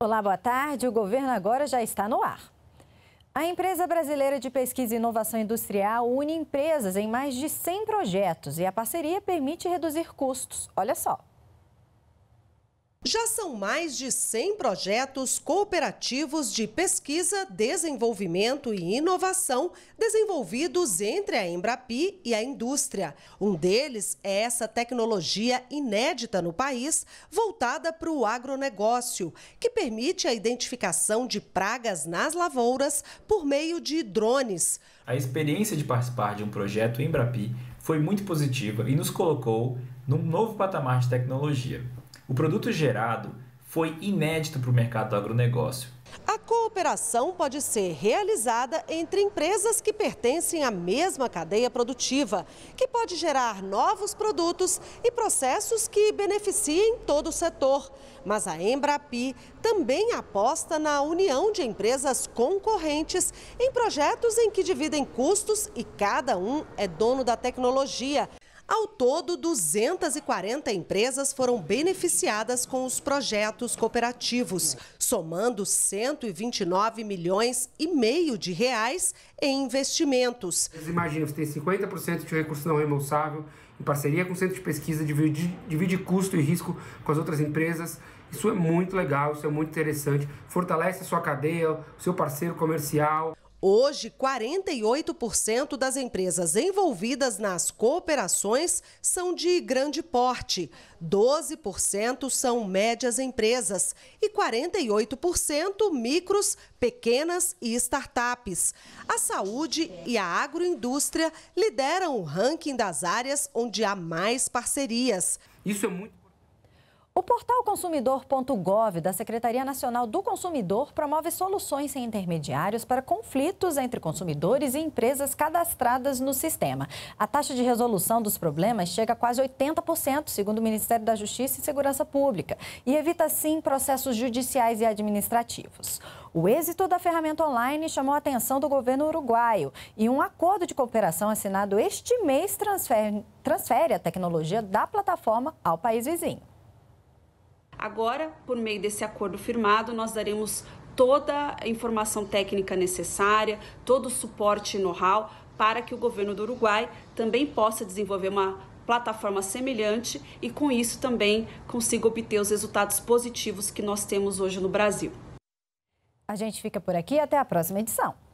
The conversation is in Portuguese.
Olá, boa tarde. O governo agora já está no ar. A empresa brasileira de pesquisa e inovação industrial une empresas em mais de 100 projetos e a parceria permite reduzir custos. Olha só. Já são mais de 100 projetos cooperativos de pesquisa, desenvolvimento e inovação desenvolvidos entre a Embrapi e a indústria. Um deles é essa tecnologia inédita no país, voltada para o agronegócio, que permite a identificação de pragas nas lavouras por meio de drones. A experiência de participar de um projeto Embrapi foi muito positiva e nos colocou num novo patamar de tecnologia. O produto gerado foi inédito para o mercado do agronegócio. A cooperação pode ser realizada entre empresas que pertencem à mesma cadeia produtiva, que pode gerar novos produtos e processos que beneficiem todo o setor. Mas a Embrapi também aposta na união de empresas concorrentes em projetos em que dividem custos e cada um é dono da tecnologia, ao todo, 240 empresas foram beneficiadas com os projetos cooperativos, somando 129 milhões e meio de reais em investimentos. Imagina, você tem 50% de recurso não reembolsável, em parceria com o centro de pesquisa, divide, divide custo e risco com as outras empresas. Isso é muito legal, isso é muito interessante. Fortalece a sua cadeia, o seu parceiro comercial. Hoje, 48% das empresas envolvidas nas cooperações são de grande porte, 12% são médias empresas e 48% micros, pequenas e startups. A saúde e a agroindústria lideram o ranking das áreas onde há mais parcerias. Isso é muito o portal consumidor.gov da Secretaria Nacional do Consumidor promove soluções sem intermediários para conflitos entre consumidores e empresas cadastradas no sistema. A taxa de resolução dos problemas chega a quase 80%, segundo o Ministério da Justiça e Segurança Pública, e evita, assim, processos judiciais e administrativos. O êxito da ferramenta online chamou a atenção do governo uruguaio e um acordo de cooperação assinado este mês transfere, transfere a tecnologia da plataforma ao país vizinho. Agora, por meio desse acordo firmado, nós daremos toda a informação técnica necessária, todo o suporte e know-how para que o governo do Uruguai também possa desenvolver uma plataforma semelhante e com isso também consiga obter os resultados positivos que nós temos hoje no Brasil. A gente fica por aqui até a próxima edição.